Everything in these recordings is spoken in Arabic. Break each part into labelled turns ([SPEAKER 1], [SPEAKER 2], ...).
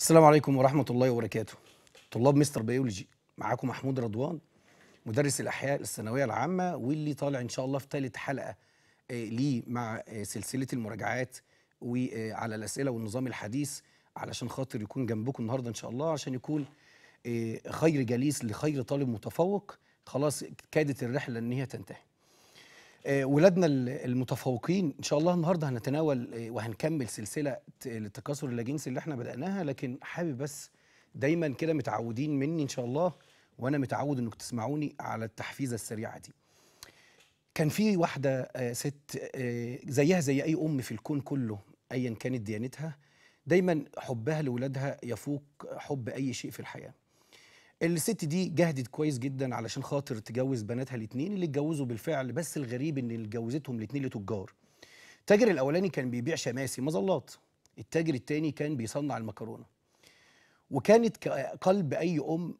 [SPEAKER 1] السلام عليكم ورحمة الله وبركاته طلاب مستر بيولوجي معاكم محمود رضوان مدرس الأحياء الثانوية العامة واللي طالع إن شاء الله في ثالث حلقة آه، ليه مع آه، سلسلة المراجعات وعلى آه، الأسئلة والنظام الحديث علشان خاطر يكون جنبكم النهاردة إن شاء الله عشان يكون خير جليس لخير طالب متفوق خلاص كادت الرحلة إن هي تنتهي آه، ولادنا المتفوقين ان شاء الله النهارده هنتناول آه، وهنكمل سلسله التكاثر اللاجنسي اللي احنا بداناها لكن حابب بس دايما كده متعودين مني ان شاء الله وانا متعود انك تسمعوني على التحفيزه السريعه دي كان في واحده آه، ست زيها زي اي ام في الكون كله ايا كانت ديانتها دايما حبها لولادها يفوق حب اي شيء في الحياه الست دي جهدت كويس جدا علشان خاطر تجوز بناتها الاثنين اللي اتجوزوا بالفعل بس الغريب ان اللي اتجوزتهم الاثنين لتجار التاجر الاولاني كان بيبيع شماسي مظلات التاجر الثاني كان بيصنع المكرونه وكانت قلب اي ام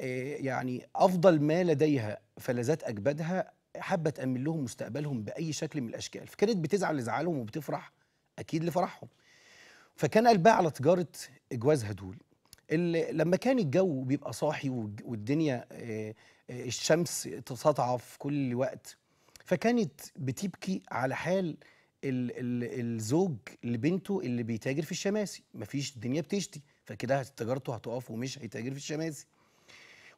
[SPEAKER 1] آه، يعني افضل ما لديها فلذات اجبادها حابه تامن لهم مستقبلهم باي شكل من الاشكال فكانت بتزعل لزعلهم وبتفرح اكيد لفرحهم فكان قلبها على تجاره اجوازها دول لما كان الجو بيبقى صاحي والدنيا الشمس تسطع في كل وقت فكانت بتبكي على حال الـ الـ الزوج لبنته اللي بيتاجر في الشماسي مفيش الدنيا بتشتي فكده تجارته هتقف ومش هيتاجر في الشماسي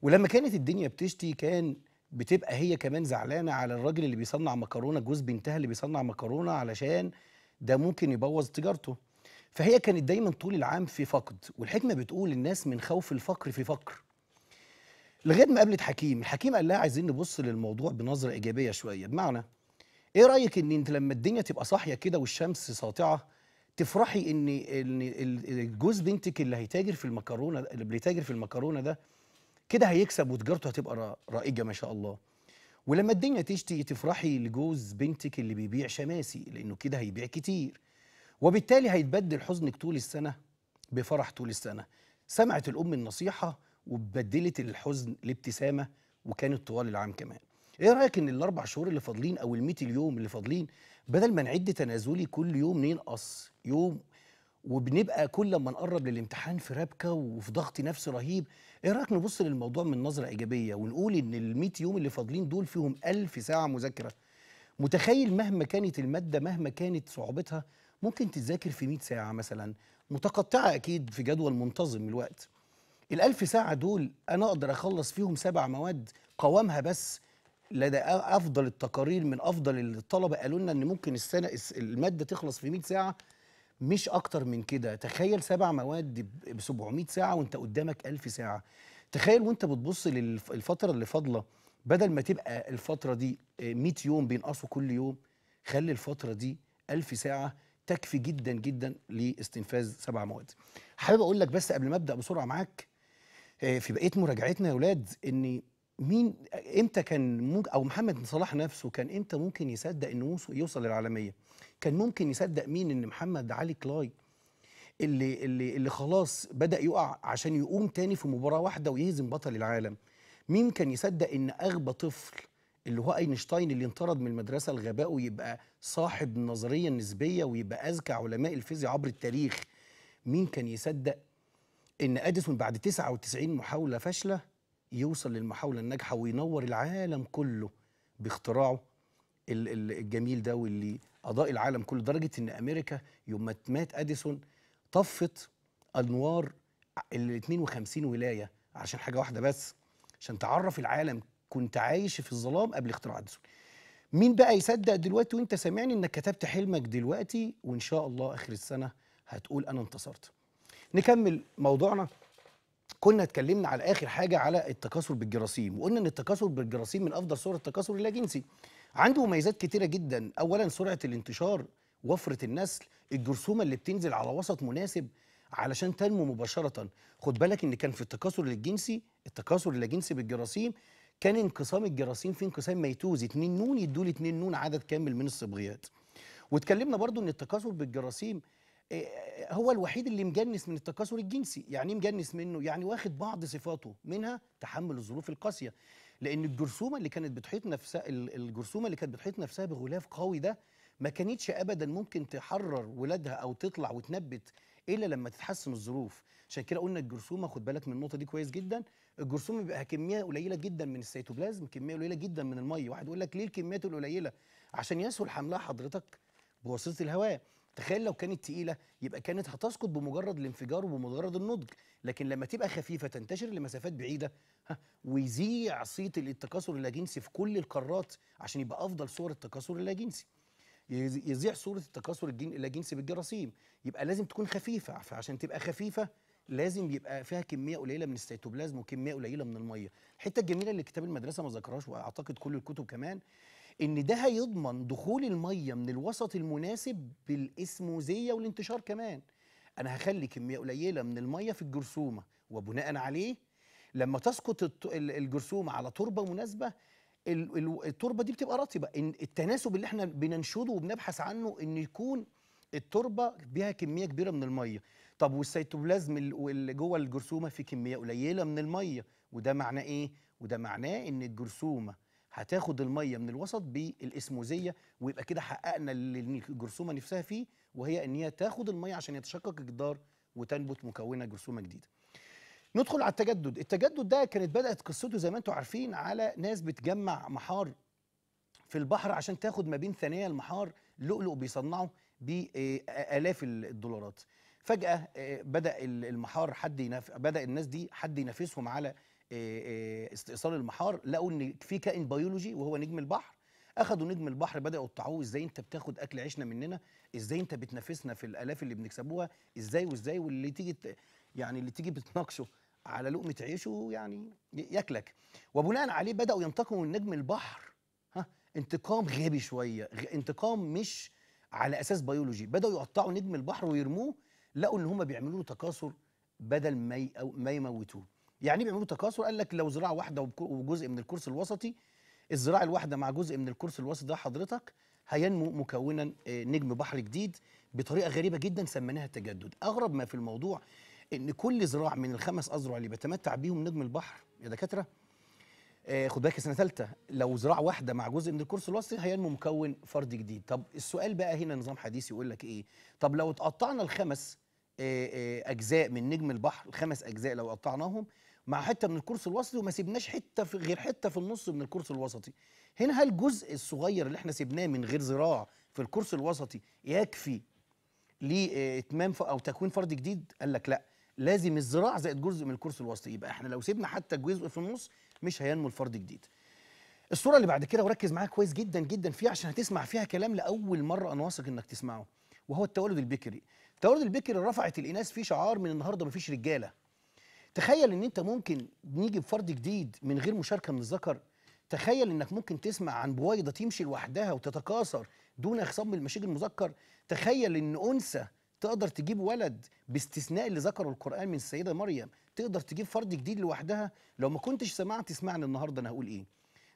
[SPEAKER 1] ولما كانت الدنيا بتشتي كان بتبقى هي كمان زعلانه على الراجل اللي بيصنع مكرونه جوز بنتها اللي بيصنع مكرونه علشان ده ممكن يبوظ تجارته فهي كانت دايما طول العام في فقد والحكمه بتقول الناس من خوف الفقر في فقر لغايه ما قابلت حكيم الحكيم قال لها عايزين نبص للموضوع بنظره ايجابيه شويه بمعنى ايه رايك ان انت لما الدنيا تبقى صاحيه كده والشمس ساطعه تفرحي ان ان جوز بنتك اللي هيتاجر في المكرونه اللي بيتاجر في المكرونه ده كده هيكسب وتجارته هتبقى رائجه ما شاء الله ولما الدنيا تشتي تفرحي لجوز بنتك اللي بيبيع شماسي لانه كده هيبيع كتير وبالتالي هيتبدل حزنك طول السنة بفرح طول السنة سمعت الأم النصيحة وبدلت الحزن لابتسامة وكانت طوال العام كمان ايه رايك ان الاربع شهور اللي فاضلين او ال اليوم اللي فاضلين بدل ما نعد تنازلي كل يوم ننقص يوم وبنبقى كل ما نقرب للامتحان في ربكه وفي ضغط نفسي رهيب ايه رايك نبص للموضوع من نظره ايجابيه ونقول ان ال يوم اللي فاضلين دول فيهم ألف ساعه مذاكره متخيل مهما كانت الماده مهما كانت صعوبتها ممكن تذاكر في 100 ساعه مثلا متقطعه اكيد في جدول منتظم الوقت الألف ساعه دول انا اقدر اخلص فيهم سبع مواد قوامها بس لدى افضل التقارير من افضل الطلبه قالوا لنا ان ممكن السنه الماده تخلص في 100 ساعه مش اكتر من كده تخيل سبع مواد ب 700 ساعه وانت قدامك 1000 ساعه تخيل وانت بتبص للفتره اللي فاضله بدل ما تبقى الفتره دي 100 آه، يوم بينقصوا كل يوم خلي الفتره دي 1000 ساعه تكفي جدا جدا لاستنفاذ سبع مواد حابب اقول لك بس قبل ما ابدا بسرعه معاك آه، في بقيه مراجعتنا يا اولاد ان مين امتى كان ممكن او محمد صلاح نفسه كان امتى ممكن يصدق انه يوصل للعالميه كان ممكن يصدق مين ان محمد علي كلاي اللي اللي اللي خلاص بدا يقع عشان يقوم تاني في مباراه واحده ويهزم بطل العالم مين كان يصدق ان اغبى طفل اللي هو اينشتاين اللي انطرد من المدرسه الغباء ويبقى صاحب النظريه النسبيه ويبقى اذكى علماء الفيزياء عبر التاريخ مين كان يصدق ان اديسون بعد 99 محاوله فاشله يوصل للمحاوله الناجحه وينور العالم كله باختراعه الجميل ده واللي اضاء العالم كله لدرجه ان امريكا يوم ما مات اديسون طفت انوار ال 52 ولايه عشان حاجه واحده بس عشان تعرف العالم كنت عايش في الظلام قبل اختراع اديسون مين بقى يصدق دلوقتي وانت سامعني انك كتبت حلمك دلوقتي وان شاء الله اخر السنه هتقول انا انتصرت نكمل موضوعنا كنا اتكلمنا على اخر حاجه على التكاثر بالجراثيم وقلنا ان التكاثر بالجراثيم من افضل صور التكاثر اللاجنسي عنده مميزات كتيره جدا اولا سرعه الانتشار وفره النسل الجرثومه اللي بتنزل على وسط مناسب علشان تنمو مباشره خد بالك ان كان في التكاثر الجنسي التكاثر اللاجنسي بالجراثيم كان انقسام الجراثيم في انقسام ميتوزي 2 نون يدوا لي 2 نون عدد كامل من الصبغيات واتكلمنا برضو ان التكاثر بالجراثيم آه، آه، هو الوحيد اللي مجنس من التكاثر الجنسي يعني إيه مجنس منه يعني واخد بعض صفاته منها تحمل الظروف القاسيه لان الجرثومه اللي كانت بتحيط نفسها الجرثومه اللي كانت بتحيط نفسها بغلاف قوي ده ما كانتش ابدا ممكن تحرر ولادها او تطلع وتنبت الا لما تتحسن الظروف عشان كده قلنا الجرثومه خد بالك من النقطه دي كويس جدا الجرثوم بيبقى كميه قليله جدا من السيتوبلازم كميه قليله جدا من الميه واحد يقول لك ليه الكميات القليله عشان يسهل حملها حضرتك بواسطه الهواء تخيل لو كانت تقيله يبقى كانت هتسقط بمجرد الانفجار وبمجرد النضج لكن لما تبقى خفيفه تنتشر لمسافات بعيده ويذيع صيت التكاثر اللاجنسي في كل القارات عشان يبقى افضل صور التكاثر اللاجنسي يذيع صوره التكاثر اللاجنسي بالجراثيم يبقى لازم تكون خفيفه فعشان تبقى خفيفه لازم يبقى فيها كميه قليله من السيتوبلازم وكميه قليله من الميه الحته الجميله اللي كتاب المدرسه ما ذكرهاش واعتقد كل الكتب كمان ان ده هيضمن دخول الميه من الوسط المناسب بالاسموزيه والانتشار كمان انا هخلي كميه قليله من الميه في الجرثومه وبناء عليه لما تسقط الجرثومه على تربه مناسبه التربه دي بتبقى رطبه التناسب اللي احنا بننشده وبنبحث عنه ان يكون التربه بها كميه كبيره من الميه طب والسيتوبلازم اللي جوه الجرثومه في كميه قليله من الميه وده معناه ايه وده معناه ان الجرثومه هتاخد الميه من الوسط بالاسموزيه ويبقى كده حققنا اللي الجرثومه نفسها فيه وهي ان هي تاخد الميه عشان يتشقق الجدار وتنبت مكونه جرثومه جديده ندخل على التجدد التجدد ده كانت بدات قصته زي ما انتم عارفين على ناس بتجمع محار في البحر عشان تاخد ما بين ثنايا المحار لؤلؤ بيصنعه بالاف الدولارات فجاه آه، بدا المحار حد ينف... بدا الناس دي حد ينافسهم على آه، آه، استئصال المحار لقوا ان في كائن بيولوجي وهو نجم البحر اخذوا نجم البحر بداوا يقطعوه ازاي انت بتاخد اكل عيشنا مننا ازاي انت بتنافسنا في الالاف اللي بنكسبوها ازاي وازاي واللي تيجي ت... يعني اللي تيجي بتناقشه على لقمه عيشه يعني ياكلك وبناء عليه بداوا ينتقموا من نجم البحر ها انتقام غبي شويه انتقام مش على اساس بيولوجي بداوا يقطعوا نجم البحر ويرموه لقوا ان هم بيعملوا له تكاثر بدل ما ما يموتوه يعني إيه بيعملوا تكاثر قال لك لو زراعه واحده وجزء من الكرسي الوسطي الزراعه الواحده مع جزء من الكرسي الوسطي ده حضرتك هينمو مكونا آه، نجم بحر جديد بطريقه غريبه جدا سميناها التجدد اغرب ما في الموضوع ان كل زراع من الخمس اذرع اللي بيتمتع بيهم نجم البحر يا دكاتره آه خد بالك سنه ثالثه لو زراعه واحده مع جزء من الكرسي الوسطي هينمو مكون فرد جديد طب السؤال بقى هنا نظام حديث يقول لك ايه طب لو اتقطعنا الخمس آه، آه، اجزاء من نجم البحر الخمس اجزاء لو قطعناهم مع حته من الكرسي الوسطي وما سيبناش حته في غير حته في النص من الكرسي الوسطي هنا هل الجزء الصغير اللي احنا سيبناه من غير ذراع في الكرسي الوسطي يكفي لاتمام او تكوين فرد جديد قال لك لا لازم الذراع زائد جزء من الكرسي الوسطي يبقى احنا لو سيبنا حتى جزء في النص مش هينمو الفرد جديد الصوره اللي بعد كده وركز معاها كويس جدا جدا فيها عشان هتسمع فيها كلام لاول مره انا واثق انك تسمعه وهو التولد البكري التولد البكري رفعت الاناث فيه شعار من النهارده مفيش رجاله تخيل ان انت ممكن نيجي بفرد جديد من غير مشاركه من الذكر تخيل انك ممكن تسمع عن بويضه تمشي لوحدها وتتكاثر دون خصام المشيج المذكر تخيل ان انثى تقدر تجيب ولد باستثناء اللي ذكره القران من السيده مريم تقدر تجيب فرد جديد لوحدها لو ما كنتش سمعت اسمعني النهارده انا هقول ايه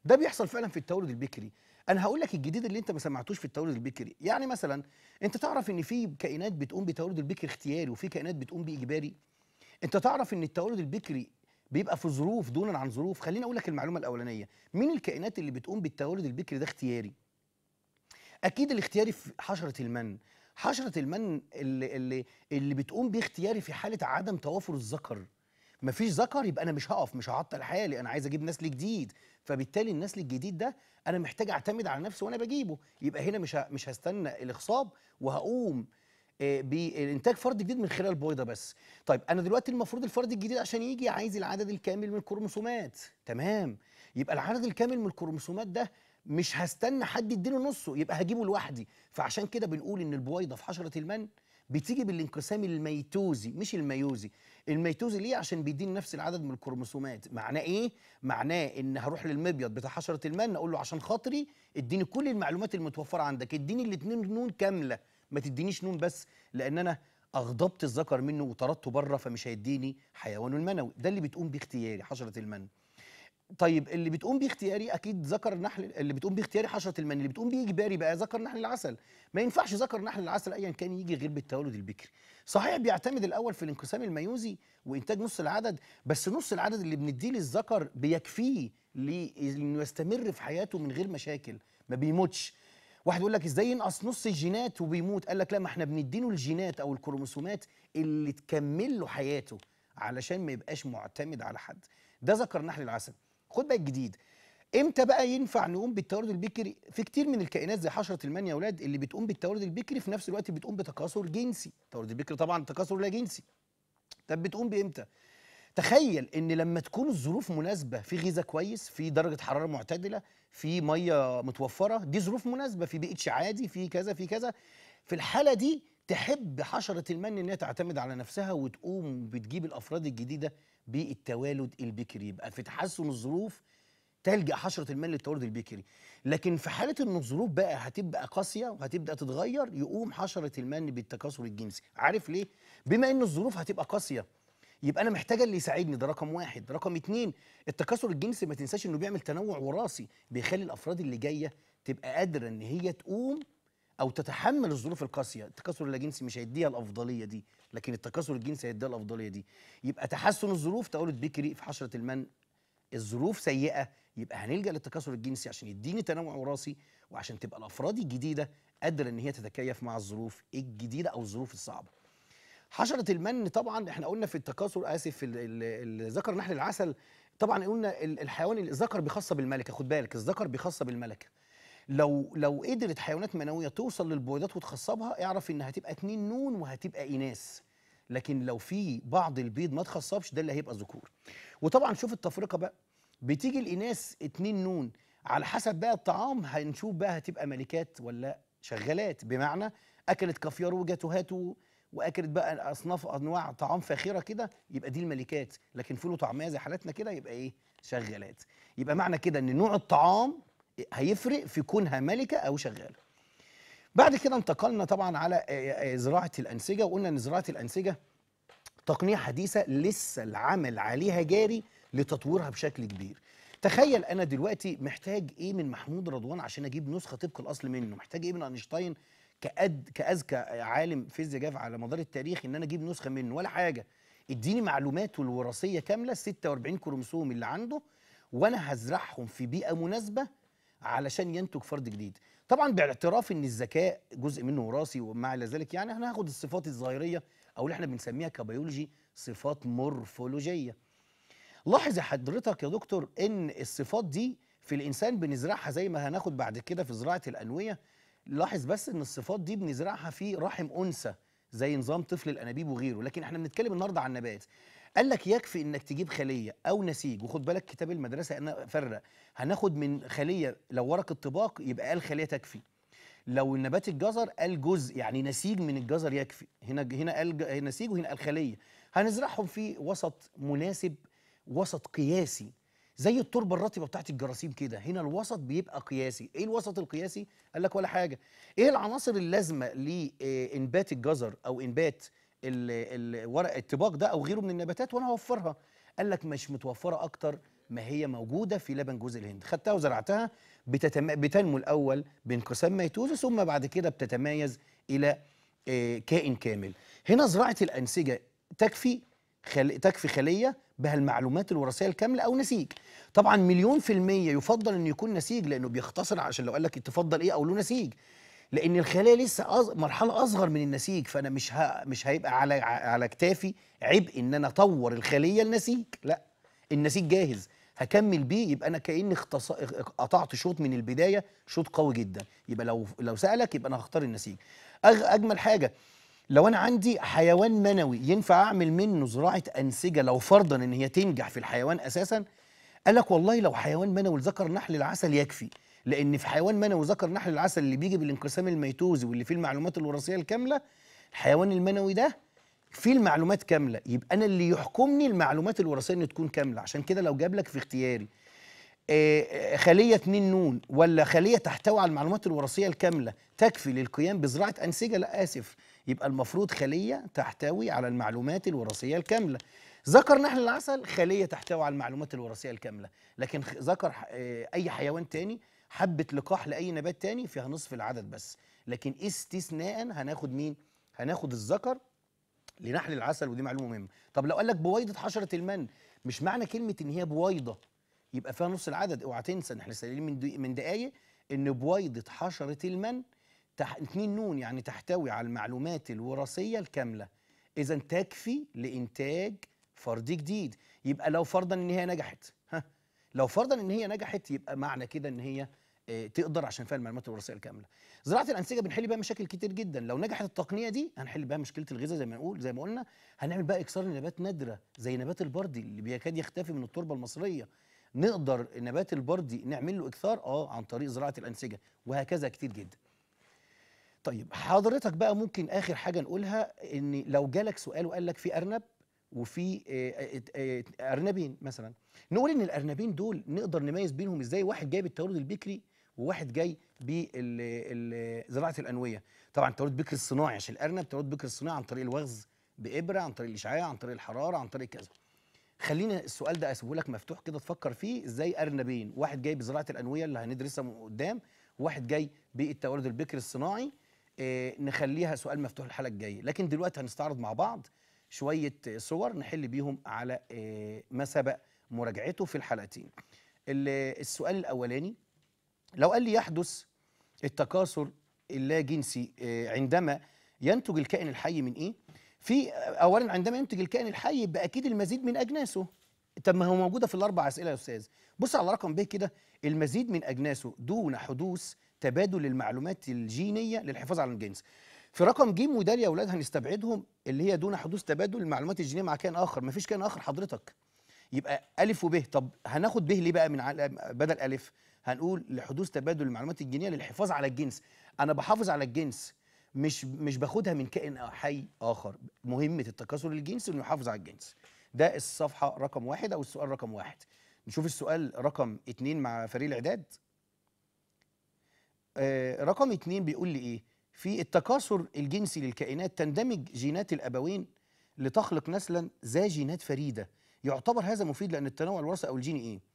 [SPEAKER 1] ده بيحصل فعلا في التولد البكري انا هقول لك الجديد اللي انت ما سمعتوش في التورد البكري يعني مثلا انت تعرف ان في كائنات بتقوم بتورد البكري اختياري وفي كائنات بتقوم باجباري انت تعرف ان التورد البكري بيبقى في ظروف دونا عن ظروف خليني اقول لك المعلومه الاولانيه مين الكائنات اللي بتقوم بالتورد البكري ده اختياري اكيد الاختياري في حشره المن حشره المن اللي اللي, اللي بتقوم باختياري في حاله عدم توافر الذكر مفيش ذكر يبقى انا مش هقف مش هعطل حالي انا عايز اجيب نسل جديد فبالتالي النسل الجديد ده انا محتاج اعتمد على نفسي وانا بجيبه يبقى هنا مش مش هستنى الاخصاب وهقوم آه، بانتاج فرد جديد من خلال بويضه بس طيب انا دلوقتي المفروض الفرد الجديد عشان يجي عايز العدد الكامل من الكروموسومات تمام يبقى العدد الكامل من الكروموسومات ده مش هستنى حد يديني نصه يبقى هجيبه لوحدي فعشان كده بنقول ان البويضه في حشره المن بتيجي بالانقسام الميتوزي مش الميوزي الميتوزي ليه عشان بيدين نفس العدد من الكروموسومات معناه ايه معناه ان هروح للمبيض بتاع حشره المن اقول له عشان خاطري اديني كل المعلومات المتوفره عندك اديني الاثنين نون كامله ما تدينيش نون بس لان انا اغضبت الذكر منه وطردته بره فمش هيديني حيوانه المنوي ده اللي بتقوم باختياري حشره المن طيب اللي بتقوم باختياري اختياري اكيد ذكر نحل اللي بتقوم باختياري اختياري حشره المني اللي بتقوم باجباري اجباري بقى ذكر نحل العسل ما ينفعش ذكر نحل العسل ايا كان يجي غير بالتولد البكري صحيح بيعتمد الاول في الانقسام الميوزي وانتاج نص العدد بس نص العدد اللي بنديه للذكر بيكفيه لانه يستمر في حياته من غير مشاكل ما بيموتش واحد يقول لك ازاي ينقص نص الجينات وبيموت قال لك لا ما احنا بنديله الجينات او الكروموسومات اللي تكمل له حياته علشان ما يبقاش معتمد على حد ده ذكر نحل العسل خد بقى الجديد امتى بقى ينفع نقوم بالتوارد البكري في كتير من الكائنات زي حشره المانيا اولاد اللي بتقوم بالتوارد البكري في نفس الوقت بتقوم بتكاثر جنسي التوارد البكري طبعا تكاثر لا جنسي طب بتقوم بامتى تخيل ان لما تكون الظروف مناسبه في غذاء كويس في درجه حراره معتدله في ميه متوفره دي ظروف مناسبه في بيئه عادي في كذا في كذا في الحاله دي تحب حشرة المن إنها تعتمد على نفسها وتقوم بتجيب الأفراد الجديدة بالتوالد البكري يبقى في تحسن الظروف تلجأ حشرة المن للتوالد البكري لكن في حالة إن الظروف بقى هتبقى قاسية وهتبدأ تتغير يقوم حشرة المن بالتكاثر الجنسي عارف ليه؟ بما إن الظروف هتبقى قاسية يبقى أنا محتاجة اللي يساعدني ده رقم واحد رقم اتنين التكاثر الجنسي ما تنساش إنه بيعمل تنوع وراثي بيخلي الأفراد اللي جاية تبقى قادرة إن هي تقوم او تتحمل الظروف القاسيه التكاثر اللاجنسي مش هيديها الافضليه دي لكن التكاثر الجنسي هيديها الافضليه دي يبقى تحسن الظروف تولد بكري في حشره المن الظروف سيئه يبقى هنلجا للتكاثر الجنسي عشان يديني تنوع وراثي وعشان تبقى الافراد الجديده قادره ان هي تتكيف مع الظروف الجديده او الظروف الصعبه حشره المن طبعا احنا قلنا في التكاثر اسف في ذكر نحل العسل طبعا قلنا الحيوان الذكر بيخص بالملكه خد بالك الذكر بيخص بالملكه لو لو قدرت حيوانات منويه توصل للبويضات وتخصبها اعرف ان هتبقى اتنين نون وهتبقى اناث لكن لو في بعض البيض ما تخصبش ده اللي هيبقى ذكور وطبعا شوف التفرقه بقى بتيجي الاناث اتنين نون على حسب بقى الطعام هنشوف بقى هتبقى ملكات ولا شغالات بمعنى اكلت كافيار وجاتوهات واكلت بقى اصناف انواع طعام فاخره كده يبقى دي الملكات لكن فول وطعميه زي حالاتنا كده يبقى ايه شغالات يبقى معنى كده ان نوع الطعام هيفرق في كونها ملكه او شغاله بعد كده انتقلنا طبعا على آه، آه، آه، زراعه الانسجه وقلنا ان زراعه الانسجه تقنيه حديثه لسه العمل عليها جاري لتطويرها بشكل كبير تخيل انا دلوقتي محتاج ايه من محمود رضوان عشان اجيب نسخه طبق الاصل منه محتاج ايه من اينشتاين كأد كاذكى عالم فيزياء جاف على مدار التاريخ ان انا اجيب نسخه منه ولا حاجه اديني معلوماته الوراثيه كامله 46 كروموسوم اللي عنده وانا هزرعهم في بيئه مناسبه علشان ينتج فرد جديد طبعا باعتراف ان الذكاء جزء منه وراثي وما ذلك يعني احنا هناخد الصفات الظاهريه او اللي احنا بنسميها كبيولوجي صفات مورفولوجيه لاحظ حضرتك يا دكتور ان الصفات دي في الانسان بنزرعها زي ما هناخد بعد كده في زراعه الانويه لاحظ بس ان الصفات دي بنزرعها في رحم انثى زي نظام طفل الانابيب وغيره لكن احنا بنتكلم النهارده عن النبات قال لك يكفي انك تجيب خليه او نسيج وخد بالك كتاب المدرسه انا فرق هناخد من خليه لو ورق الطباق يبقى قال خليه تكفي لو نبات الجزر قال جزء يعني نسيج من الجزر يكفي هنا هنا قال نسيج وهنا قال خليه هنزرعهم في وسط مناسب وسط قياسي زي التربه الرطبه بتاعت الجراثيم كده هنا الوسط بيبقى قياسي ايه الوسط القياسي قال لك ولا حاجه ايه العناصر اللازمه لانبات آه، الجزر او انبات الورق الطباق ده او غيره من النباتات وانا هوفرها قال لك مش متوفره اكتر ما هي موجوده في لبن جوز الهند خدتها وزرعتها بتتم... بتنمو الاول بانقسام ميتوز ثم بعد كده بتتميز الى آه، كائن كامل هنا زراعه الانسجه تكفي خل... تكفي خليه بهالمعلومات الوراثيه الكامله او نسيج طبعا مليون في الميه يفضل انه يكون نسيج لانه بيختصر عشان لو قال لك تفضل ايه او له نسيج لان الخلايا لسه أز... مرحله اصغر من النسيج فانا مش ه... مش هيبقى على على كتافي عبء ان انا اطور الخليه النسيج لا النسيج جاهز هكمل بيه يبقى انا كاني اختص... قطعت شوط من البدايه شوط قوي جدا يبقى لو لو سالك يبقى انا هختار النسيج أغ... اجمل حاجه لو انا عندي حيوان منوي ينفع اعمل منه زراعه انسجه لو فرضا ان هي تنجح في الحيوان اساسا قال لك والله لو حيوان منوي ذكر نحل العسل يكفي لان في حيوان منوي ذكر نحل العسل اللي بيجي بالانقسام الميتوزي واللي فيه المعلومات الوراثيه الكامله الحيوان المنوي ده فيه المعلومات كامله يبقى انا اللي يحكمني المعلومات الوراثيه ان تكون كامله عشان كده لو جاب لك في اختياري آه، آه، خلية 2 نون ولا خلية تحتوي على المعلومات الوراثية الكاملة تكفي للقيام بزراعة أنسجة لا آسف يبقى المفروض خلية تحتوي على المعلومات الوراثية الكاملة ذكر نحل العسل خلية تحتوي على المعلومات الوراثية الكاملة لكن ذكر آه، أي حيوان تاني حبه لقاح لاي نبات تاني فيها نصف العدد بس لكن استثناء هناخد مين هناخد الذكر لنحل العسل ودي معلومه مهمه طب لو قال لك بويضه حشره المن مش معنى كلمه ان هي بويضه يبقى فيها نص العدد اوعى تنسى ان احنا سالين من من دقايق ان بويضه حشره المن تح... اتنين نون يعني تحتوي على المعلومات الوراثيه الكامله اذا تكفي لانتاج فرد جديد يبقى لو فرضا ان هي نجحت ها لو فرضا ان هي نجحت يبقى معنى كده ان هي آه، تقدر عشان فيها المعلومات الوراثيه الكامله زراعه الانسجه بنحل بيها مشاكل كتير جدا لو نجحت التقنيه دي هنحل بيها مشكله الغذاء زي ما نقول زي ما قلنا هنعمل بقى اكثار لنبات نادره زي نبات البردي اللي بيكاد يختفي من التربه المصريه نقدر نبات البردي نعمل له اكثار اه عن طريق زراعه الانسجه وهكذا كتير جدا طيب حضرتك بقى ممكن اخر حاجه نقولها ان لو جالك سؤال وقال لك في ارنب وفي آه، آه، ارنبين مثلا نقول ان الارنبين دول نقدر نميز بينهم ازاي واحد جايب التورد البكري وواحد جاي بزراعه الانويه طبعا توريد بكر الصناعي عشان الارنب توريد بكر الصناعي عن طريق الوغز بابره عن طريق الاشعاع عن طريق الحراره عن طريق كذا خلينا السؤال ده اسيبه لك مفتوح كده تفكر فيه ازاي ارنبين واحد جاي بزراعه الانويه اللي هندرسها من قدام وواحد جاي بالتوريد البكر الصناعي إيه نخليها سؤال مفتوح الحلقه الجايه لكن دلوقتي هنستعرض مع بعض شويه صور نحل بيهم على إيه ما سبق مراجعته في الحلقتين السؤال الاولاني لو قال لي يحدث التكاثر اللا جنسي آه، عندما ينتج الكائن الحي من ايه؟ في اولا عندما ينتج الكائن الحي يبقى اكيد المزيد من اجناسه طب ما هو موجوده في الاربع اسئله يا استاذ بص على رقم ب كده المزيد من اجناسه دون حدوث تبادل المعلومات الجينيه للحفاظ على الجنس في رقم ج وده يا اولاد هنستبعدهم اللي هي دون حدوث تبادل المعلومات الجينيه مع كائن اخر ما فيش كائن اخر حضرتك يبقى الف وب طب هناخد ب ليه بقى من بدل الف هنقول لحدوث تبادل المعلومات الجينيه للحفاظ على الجنس انا بحافظ على الجنس مش مش باخدها من كائن أو حي اخر مهمه التكاثر الجنسي انه يحافظ على الجنس ده الصفحه رقم واحد او السؤال رقم واحد نشوف السؤال رقم اتنين مع فريق الاعداد آه رقم اتنين بيقول لي ايه في التكاثر الجنسي للكائنات تندمج جينات الابوين لتخلق نسلا ذا جينات فريده يعتبر هذا مفيد لان التنوع الوراثي او الجيني ايه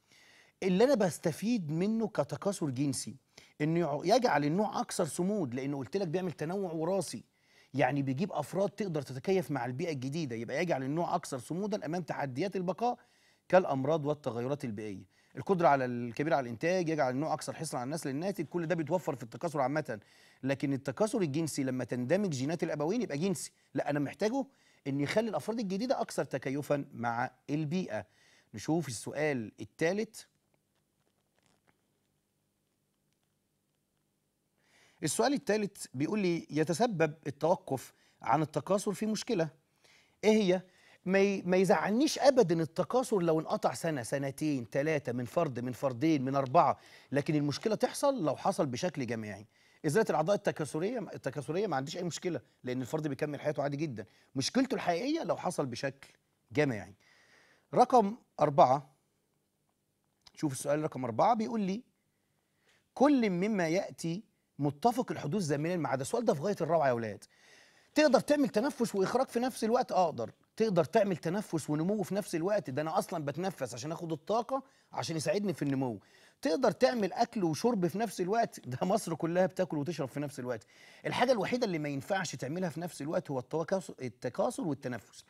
[SPEAKER 1] اللي انا بستفيد منه كتكاثر جنسي انه يجعل النوع اكثر صمود لانه قلت لك بيعمل تنوع وراثي يعني بيجيب افراد تقدر تتكيف مع البيئه الجديده يبقى يجعل النوع اكثر صمودا امام تحديات البقاء كالامراض والتغيرات البيئيه القدره على الكبير على الانتاج يجعل النوع اكثر حصرا على النسل الناتج كل ده بيتوفر في التكاثر عامه لكن التكاثر الجنسي لما تندمج جينات الابوين يبقى جنسي لا انا محتاجه ان يخلي الافراد الجديده اكثر تكيفا مع البيئه نشوف السؤال الثالث السؤال الثالث بيقول لي يتسبب التوقف عن التكاثر في مشكله ايه هي ما يزعلنيش ابدا التكاثر لو انقطع سنه سنتين ثلاثه من فرد من فردين من اربعه لكن المشكله تحصل لو حصل بشكل جماعي ازاله الاعضاء التكاثريه التكاثريه ما عنديش اي مشكله لان الفرد بيكمل حياته عادي جدا مشكلته الحقيقيه لو حصل بشكل جماعي رقم أربعة شوف السؤال رقم أربعة بيقول لي كل مما يأتي متفق الحدود زمنيا مع ده السؤال ده في غايه الروعه يا ولاد تقدر تعمل تنفس واخراج في نفس الوقت اقدر تقدر تعمل تنفس ونمو في نفس الوقت ده انا اصلا بتنفس عشان اخد الطاقه عشان يساعدني في النمو تقدر تعمل اكل وشرب في نفس الوقت ده مصر كلها بتاكل وتشرب في نفس الوقت الحاجه الوحيده اللي ما ينفعش تعملها في نفس الوقت هو التكاثر والتنفس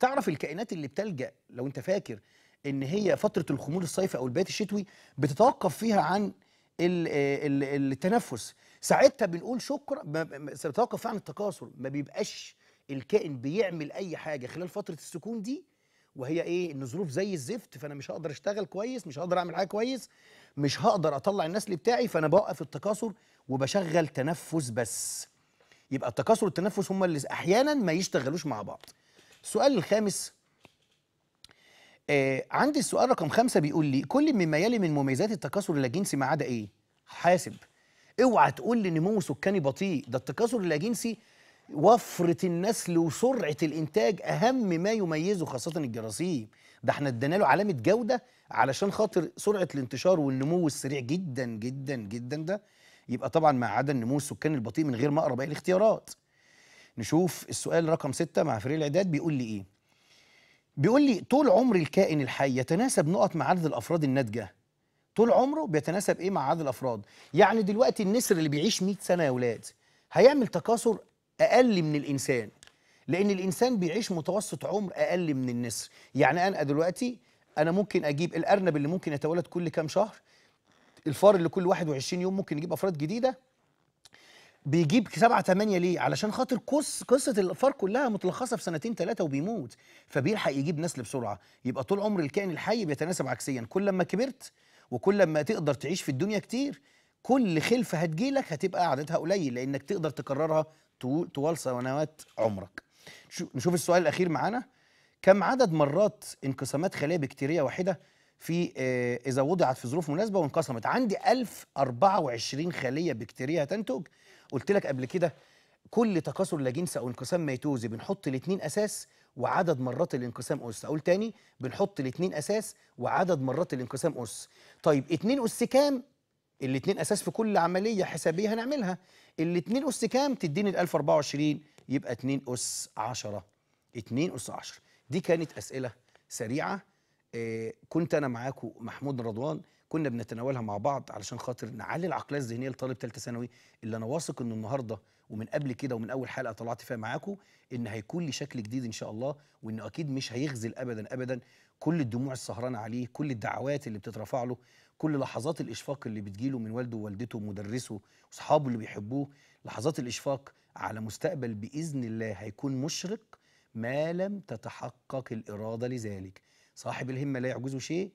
[SPEAKER 1] تعرف الكائنات اللي بتلجا لو انت فاكر ان هي فتره الخمول الصيفي او البيت الشتوي بتتوقف فيها عن التنفس ساعتها بنقول شكرا بتوقف عن التكاثر ما بيبقاش الكائن بيعمل اي حاجه خلال فتره السكون دي وهي ايه ان ظروف زي الزفت فانا مش هقدر اشتغل كويس مش هقدر اعمل حاجه كويس مش هقدر اطلع النسل بتاعي فانا بوقف التكاثر وبشغل تنفس بس يبقى التكاثر والتنفس هما اللي احيانا ما يشتغلوش مع بعض السؤال الخامس آه عندي السؤال رقم خمسة بيقول لي كل مما يلي من مميزات التكاثر اللاجنسي ما عدا ايه حاسب اوعى تقول لي نمو سكاني بطيء ده التكاثر اللاجنسي وفرة النسل وسرعة الإنتاج أهم ما يميزه خاصة الجراثيم ده احنا ادينا له علامة جودة علشان خاطر سرعة الانتشار والنمو السريع جدا جدا جدا ده يبقى طبعا ما عدا النمو السكاني البطيء من غير ما أقرب باقي الاختيارات نشوف السؤال رقم ستة مع فريق الإعداد بيقول لي إيه بيقول لي طول عمر الكائن الحي يتناسب نقط مع عدد الأفراد الناتجة طول عمره بيتناسب ايه مع عدد الافراد يعني دلوقتي النسر اللي بيعيش 100 سنه يا اولاد هيعمل تكاثر اقل من الانسان لان الانسان بيعيش متوسط عمر اقل من النسر يعني انا دلوقتي انا ممكن اجيب الارنب اللي ممكن يتولد كل كام شهر الفار اللي كل 21 يوم ممكن يجيب افراد جديده بيجيب 7 8 ليه علشان خاطر قصة قصه الفار كلها متلخصه في سنتين ثلاثه وبيموت فبيلحق يجيب نسل بسرعه يبقى طول عمر الكائن الحي بيتناسب عكسيا كل لما كبرت وكل ما تقدر تعيش في الدنيا كتير كل خلفة هتجيلك هتبقى عددها قليل لأنك تقدر تكررها طوال سنوات عمرك نشوف السؤال الأخير معانا كم عدد مرات انقسامات خلايا بكتيرية واحدة في آه، إذا وضعت في ظروف مناسبة وانقسمت عندي 1024 خلية بكتيرية هتنتج قلت لك قبل كده كل تكاثر جنس أو انقسام ميتوزي بنحط الاتنين أساس وعدد مرات الانقسام أس أقول تاني بنحط الاثنين أساس وعدد مرات الانقسام أس طيب اتنين أس كام الاثنين أساس في كل عملية حسابية هنعملها الاثنين أس كام تديني ال 1024 يبقى 2 أس 10 2 أس 10 دي كانت أسئلة سريعة آه، كنت أنا معاكم محمود رضوان كنا بنتناولها مع بعض علشان خاطر نعلي العقليه الذهنيه لطالب ثالثه ثانوي اللي انا واثق انه النهارده ومن قبل كده ومن اول حلقه طلعت فيها معاكم ان هيكون لي شكل جديد ان شاء الله وانه اكيد مش هيغزل ابدا ابدا كل الدموع السهرانه عليه كل الدعوات اللي بتترفع له كل لحظات الاشفاق اللي بتجيله من والده ووالدته ومدرسه واصحابه اللي بيحبوه لحظات الاشفاق على مستقبل باذن الله هيكون مشرق ما لم تتحقق الاراده لذلك صاحب الهمه لا يعجزه شيء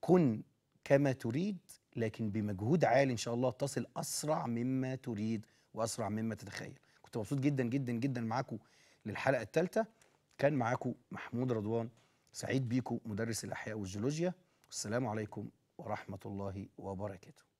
[SPEAKER 1] كن كما تريد لكن بمجهود عالي ان شاء الله تصل اسرع مما تريد واسرع مما تتخيل كنت مبسوط جدا جدا جدا معاكم للحلقه الثالثه كان معاكم محمود رضوان سعيد بيكم مدرس الاحياء والجيولوجيا والسلام عليكم ورحمه الله وبركاته